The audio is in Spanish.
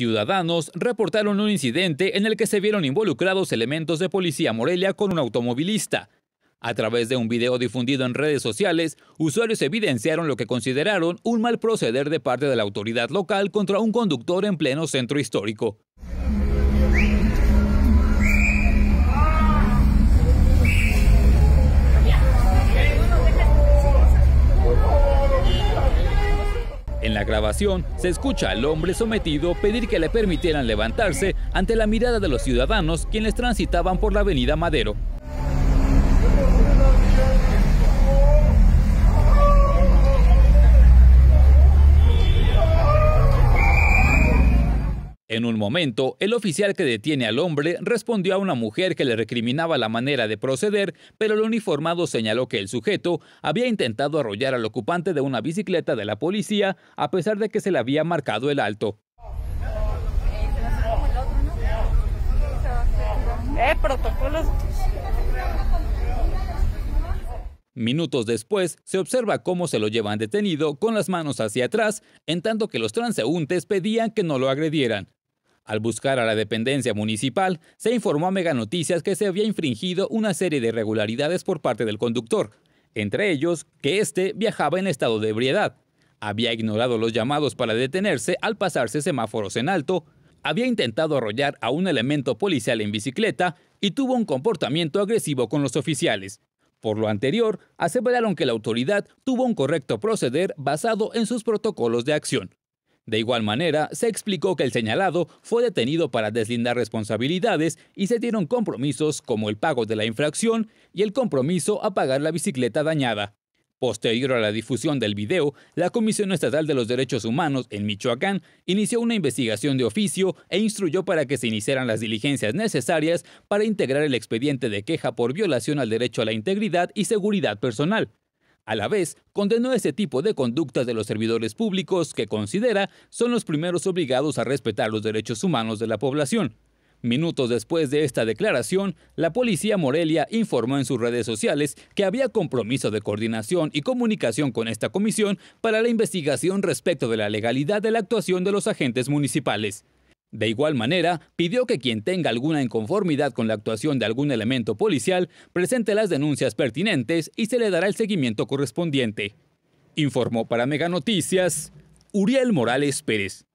Ciudadanos reportaron un incidente en el que se vieron involucrados elementos de policía Morelia con un automovilista. A través de un video difundido en redes sociales, usuarios evidenciaron lo que consideraron un mal proceder de parte de la autoridad local contra un conductor en pleno centro histórico. la grabación se escucha al hombre sometido pedir que le permitieran levantarse ante la mirada de los ciudadanos quienes transitaban por la avenida Madero. En un momento, el oficial que detiene al hombre respondió a una mujer que le recriminaba la manera de proceder, pero el uniformado señaló que el sujeto había intentado arrollar al ocupante de una bicicleta de la policía a pesar de que se le había marcado el alto. Eh, Minutos después, se observa cómo se lo llevan detenido con las manos hacia atrás, en tanto que los transeúntes pedían que no lo agredieran. Al buscar a la dependencia municipal, se informó a Mega Noticias que se había infringido una serie de irregularidades por parte del conductor, entre ellos que éste viajaba en estado de ebriedad, había ignorado los llamados para detenerse al pasarse semáforos en alto, había intentado arrollar a un elemento policial en bicicleta y tuvo un comportamiento agresivo con los oficiales. Por lo anterior, aseveraron que la autoridad tuvo un correcto proceder basado en sus protocolos de acción. De igual manera, se explicó que el señalado fue detenido para deslindar responsabilidades y se dieron compromisos como el pago de la infracción y el compromiso a pagar la bicicleta dañada. Posterior a la difusión del video, la Comisión Estatal de los Derechos Humanos en Michoacán inició una investigación de oficio e instruyó para que se iniciaran las diligencias necesarias para integrar el expediente de queja por violación al derecho a la integridad y seguridad personal. A la vez, condenó ese tipo de conductas de los servidores públicos que considera son los primeros obligados a respetar los derechos humanos de la población. Minutos después de esta declaración, la policía Morelia informó en sus redes sociales que había compromiso de coordinación y comunicación con esta comisión para la investigación respecto de la legalidad de la actuación de los agentes municipales. De igual manera, pidió que quien tenga alguna inconformidad con la actuación de algún elemento policial presente las denuncias pertinentes y se le dará el seguimiento correspondiente. Informó para Mega Noticias Uriel Morales Pérez.